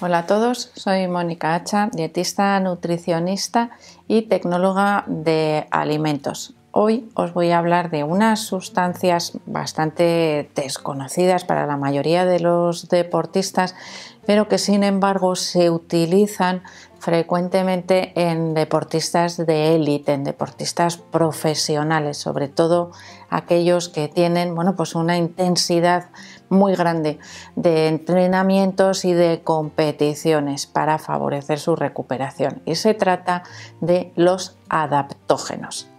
Hola a todos, soy Mónica Hacha, dietista, nutricionista y tecnóloga de alimentos. Hoy os voy a hablar de unas sustancias bastante desconocidas para la mayoría de los deportistas, pero que sin embargo se utilizan frecuentemente en deportistas de élite, en deportistas profesionales, sobre todo aquellos que tienen bueno, pues una intensidad muy grande de entrenamientos y de competiciones para favorecer su recuperación. Y se trata de los adaptógenos.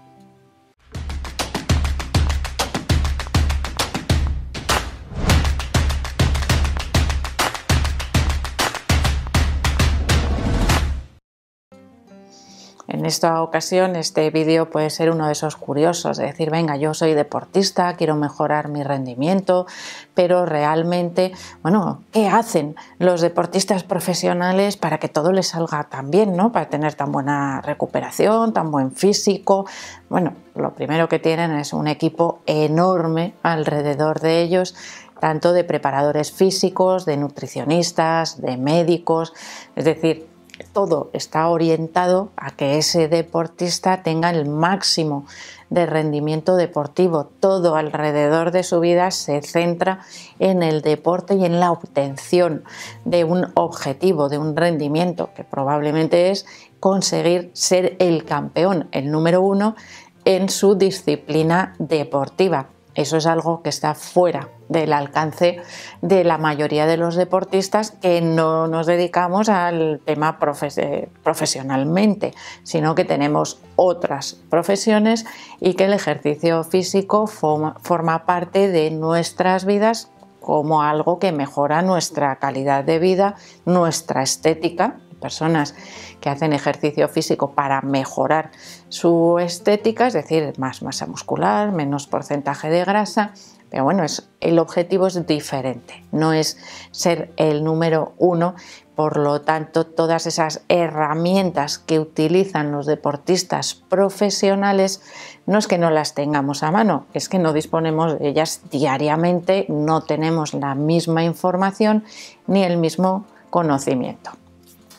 En esta ocasión este vídeo puede ser uno de esos curiosos, de decir, venga, yo soy deportista, quiero mejorar mi rendimiento, pero realmente, bueno, ¿qué hacen los deportistas profesionales para que todo les salga tan bien, ¿no? Para tener tan buena recuperación, tan buen físico. Bueno, lo primero que tienen es un equipo enorme alrededor de ellos tanto de preparadores físicos, de nutricionistas, de médicos, es decir, todo está orientado a que ese deportista tenga el máximo de rendimiento deportivo. Todo alrededor de su vida se centra en el deporte y en la obtención de un objetivo, de un rendimiento, que probablemente es conseguir ser el campeón, el número uno en su disciplina deportiva. Eso es algo que está fuera del alcance de la mayoría de los deportistas que no nos dedicamos al tema eh, profesionalmente, sino que tenemos otras profesiones y que el ejercicio físico forma parte de nuestras vidas como algo que mejora nuestra calidad de vida, nuestra estética personas que hacen ejercicio físico para mejorar su estética, es decir, más masa muscular, menos porcentaje de grasa, pero bueno, es, el objetivo es diferente, no es ser el número uno, por lo tanto, todas esas herramientas que utilizan los deportistas profesionales no es que no las tengamos a mano, es que no disponemos de ellas diariamente, no tenemos la misma información ni el mismo conocimiento.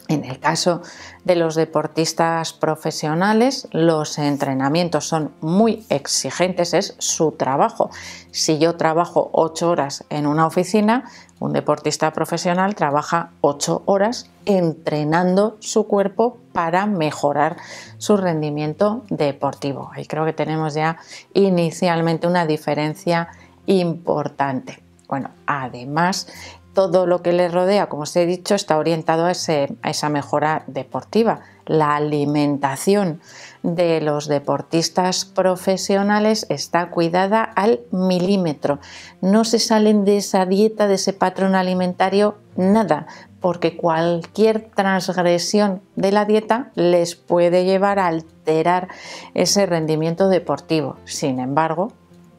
En el caso de los deportistas profesionales, los entrenamientos son muy exigentes, es su trabajo. Si yo trabajo ocho horas en una oficina, un deportista profesional trabaja ocho horas entrenando su cuerpo para mejorar su rendimiento deportivo. Y creo que tenemos ya inicialmente una diferencia importante. Bueno, además todo lo que les rodea, como os he dicho, está orientado a, a esa mejora deportiva. La alimentación de los deportistas profesionales está cuidada al milímetro. No se salen de esa dieta, de ese patrón alimentario, nada, porque cualquier transgresión de la dieta les puede llevar a alterar ese rendimiento deportivo. Sin embargo,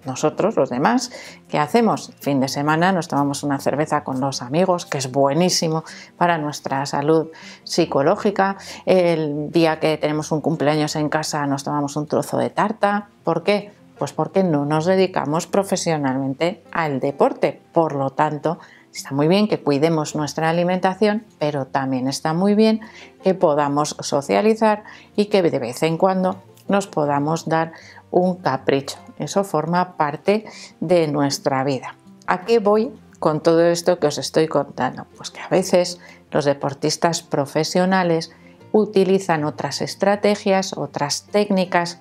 nosotros, los demás, ¿qué hacemos? Fin de semana nos tomamos una cerveza con los amigos, que es buenísimo para nuestra salud psicológica. El día que tenemos un cumpleaños en casa nos tomamos un trozo de tarta. ¿Por qué? Pues porque no nos dedicamos profesionalmente al deporte. Por lo tanto, está muy bien que cuidemos nuestra alimentación, pero también está muy bien que podamos socializar y que de vez en cuando nos podamos dar un capricho. Eso forma parte de nuestra vida. ¿A qué voy con todo esto que os estoy contando? Pues que a veces los deportistas profesionales utilizan otras estrategias, otras técnicas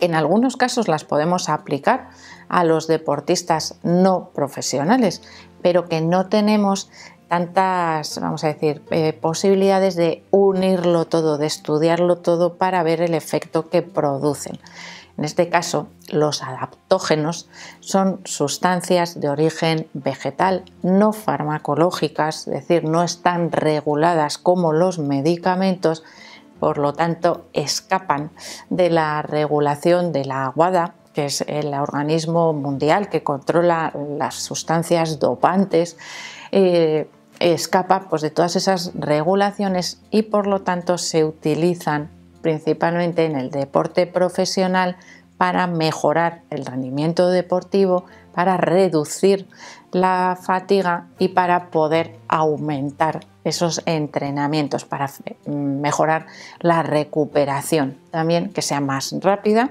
en algunos casos las podemos aplicar a los deportistas no profesionales, pero que no tenemos tantas, vamos a decir, eh, posibilidades de unirlo todo, de estudiarlo todo para ver el efecto que producen. En este caso, los adaptógenos son sustancias de origen vegetal no farmacológicas, es decir, no están reguladas como los medicamentos, por lo tanto, escapan de la regulación de la aguada que es el organismo mundial que controla las sustancias dopantes, eh, escapa pues, de todas esas regulaciones y por lo tanto se utilizan principalmente en el deporte profesional para mejorar el rendimiento deportivo, para reducir la fatiga y para poder aumentar esos entrenamientos, para mejorar la recuperación también, que sea más rápida,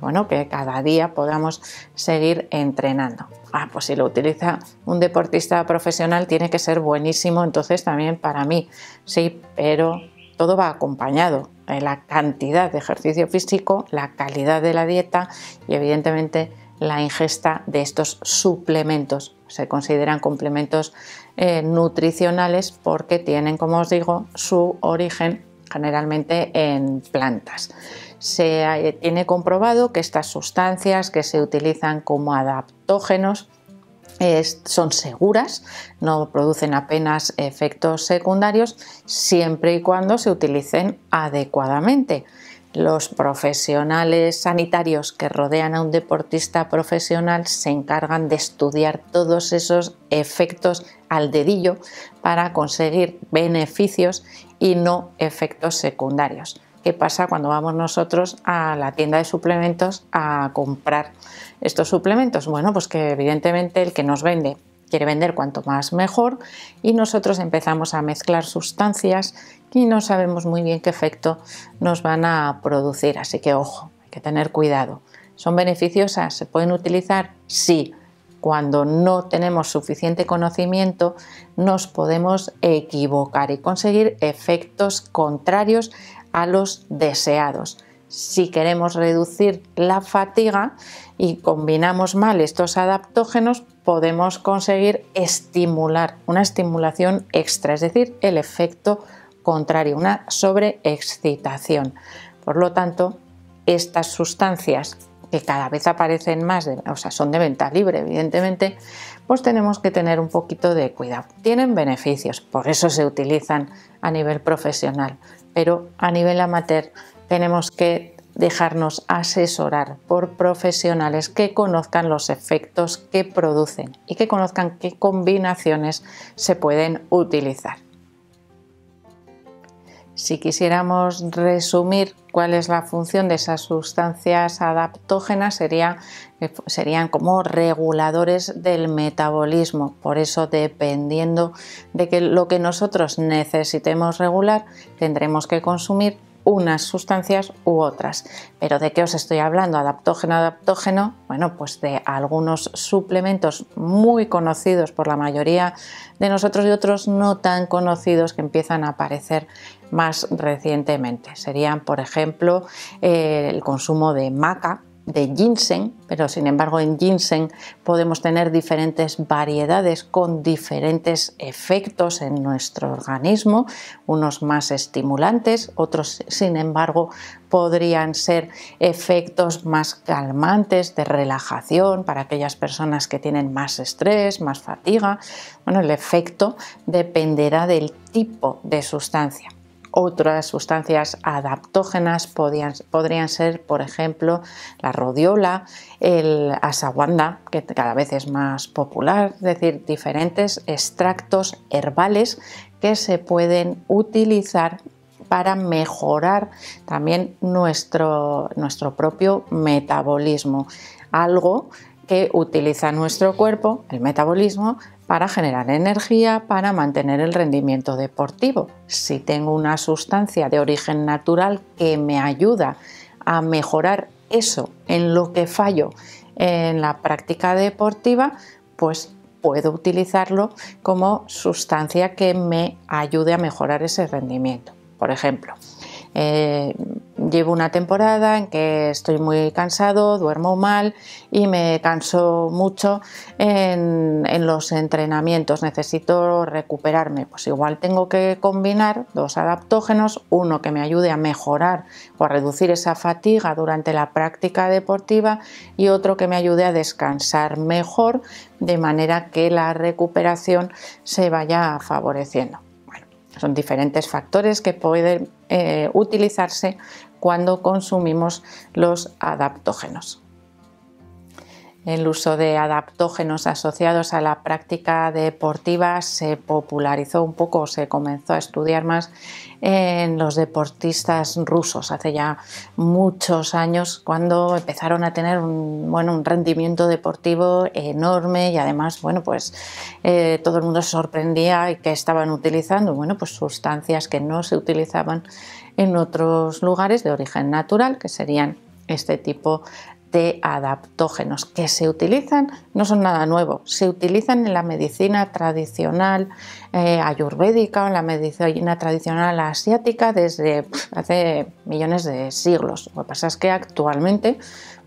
bueno, que cada día podamos seguir entrenando. Ah, pues si lo utiliza un deportista profesional tiene que ser buenísimo, entonces también para mí, sí, pero todo va acompañado. Eh, la cantidad de ejercicio físico, la calidad de la dieta y evidentemente la ingesta de estos suplementos. Se consideran complementos eh, nutricionales porque tienen, como os digo, su origen generalmente en plantas. Se eh, tiene comprobado que estas sustancias que se utilizan como adaptógenos son seguras, no producen apenas efectos secundarios siempre y cuando se utilicen adecuadamente. Los profesionales sanitarios que rodean a un deportista profesional se encargan de estudiar todos esos efectos al dedillo para conseguir beneficios y no efectos secundarios. ¿Qué pasa cuando vamos nosotros a la tienda de suplementos a comprar estos suplementos. Bueno, pues que evidentemente el que nos vende quiere vender cuanto más mejor y nosotros empezamos a mezclar sustancias y no sabemos muy bien qué efecto nos van a producir. Así que ojo, hay que tener cuidado. ¿Son beneficiosas? ¿Se pueden utilizar? Sí. Cuando no tenemos suficiente conocimiento nos podemos equivocar y conseguir efectos contrarios a los deseados. Si queremos reducir la fatiga y combinamos mal estos adaptógenos, podemos conseguir estimular una estimulación extra, es decir, el efecto contrario, una sobreexcitación. Por lo tanto, estas sustancias que cada vez aparecen más, o sea, son de venta libre, evidentemente, pues tenemos que tener un poquito de cuidado. Tienen beneficios, por eso se utilizan a nivel profesional, pero a nivel amateur tenemos que dejarnos asesorar por profesionales que conozcan los efectos que producen y que conozcan qué combinaciones se pueden utilizar. Si quisiéramos resumir cuál es la función de esas sustancias adaptógenas, sería, eh, serían como reguladores del metabolismo. Por eso, dependiendo de que lo que nosotros necesitemos regular, tendremos que consumir unas sustancias u otras. Pero ¿de qué os estoy hablando? Adaptógeno, adaptógeno, bueno, pues de algunos suplementos muy conocidos por la mayoría de nosotros y otros no tan conocidos que empiezan a aparecer más recientemente. Serían, por ejemplo, eh, el consumo de maca, de ginseng, pero sin embargo en ginseng podemos tener diferentes variedades con diferentes efectos en nuestro organismo, unos más estimulantes, otros sin embargo podrían ser efectos más calmantes, de relajación para aquellas personas que tienen más estrés, más fatiga. Bueno, el efecto dependerá del tipo de sustancia. Otras sustancias adaptógenas podrían ser, por ejemplo, la rodiola, el asaguanda, que cada vez es más popular, es decir, diferentes extractos herbales que se pueden utilizar para mejorar también nuestro, nuestro propio metabolismo, algo que utiliza nuestro cuerpo, el metabolismo, para generar energía para mantener el rendimiento deportivo. Si tengo una sustancia de origen natural que me ayuda a mejorar eso en lo que fallo en la práctica deportiva, pues puedo utilizarlo como sustancia que me ayude a mejorar ese rendimiento. Por ejemplo, eh, llevo una temporada en que estoy muy cansado, duermo mal y me canso mucho en, en, los entrenamientos. Necesito recuperarme. Pues igual tengo que combinar dos adaptógenos, uno que me ayude a mejorar o pues a reducir esa fatiga durante la práctica deportiva y otro que me ayude a descansar mejor de manera que la recuperación se vaya favoreciendo. Son diferentes factores que pueden eh, utilizarse cuando consumimos los adaptógenos. El uso de adaptógenos asociados a la práctica deportiva se popularizó un poco, se comenzó a estudiar más en los deportistas rusos hace ya muchos años cuando empezaron a tener un, bueno, un rendimiento deportivo enorme y además bueno, pues, eh, todo el mundo se sorprendía que estaban utilizando bueno, pues sustancias que no se utilizaban en otros lugares de origen natural que serían este tipo de adaptógenos que se utilizan, no son nada nuevo, se utilizan en la medicina tradicional eh, ayurvédica o en la medicina tradicional asiática desde hace millones de siglos. Lo que pasa es que actualmente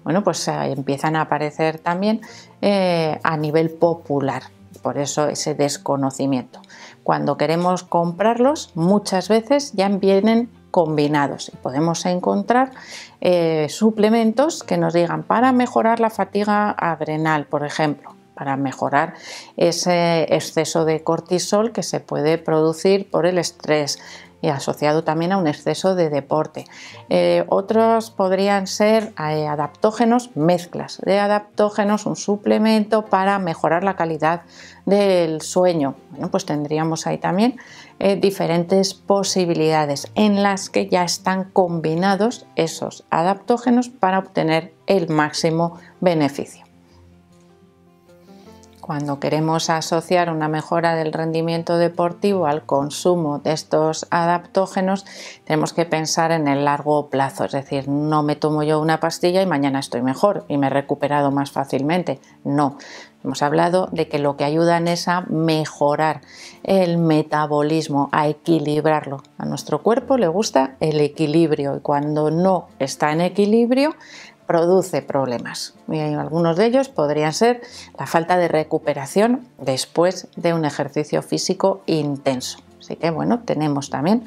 bueno, pues, eh, empiezan a aparecer también eh, a nivel popular, por eso ese desconocimiento. Cuando queremos comprarlos, muchas veces ya vienen combinados y podemos encontrar eh, suplementos que nos digan para mejorar la fatiga adrenal, por ejemplo para mejorar ese exceso de cortisol que se puede producir por el estrés y asociado también a un exceso de deporte. Eh, otros podrían ser eh, adaptógenos, mezclas de adaptógenos, un suplemento para mejorar la calidad del sueño. pues tendríamos ahí también eh, diferentes posibilidades en las que ya están combinados esos adaptógenos para obtener el máximo beneficio cuando queremos asociar una mejora del rendimiento deportivo al consumo de estos adaptógenos, tenemos que pensar en el largo plazo, es decir, no me tomo yo una pastilla y mañana estoy mejor y me he recuperado más fácilmente. No, Hemos hablado de que lo que ayudan es a mejorar el metabolismo, a equilibrarlo. A nuestro cuerpo le gusta el equilibrio y cuando no está en equilibrio, produce problemas. Y algunos de ellos podrían ser la falta de recuperación después de un ejercicio físico intenso. Así que bueno, tenemos también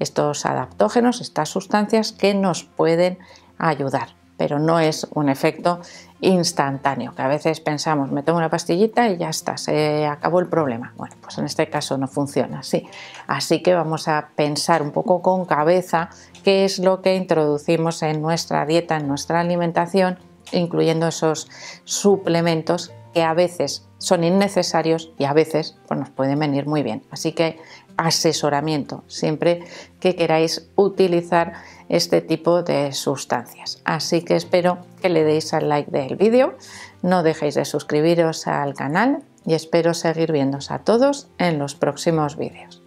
estos adaptógenos, estas sustancias que nos pueden ayudar, pero no es un efecto instantáneo, que a veces pensamos, me tomo una pastillita y ya está, se acabó el problema. Bueno, pues en este caso no funciona así. Así que vamos a pensar un poco con cabeza qué es lo que introducimos en nuestra dieta, en nuestra alimentación, incluyendo esos suplementos que a veces son innecesarios y a veces pues, nos pueden venir muy bien. Así que asesoramiento siempre que queráis utilizar este tipo de sustancias. Así que espero que le deis al like del vídeo, no dejéis de suscribiros al canal y espero seguir viéndoos a todos en los próximos vídeos.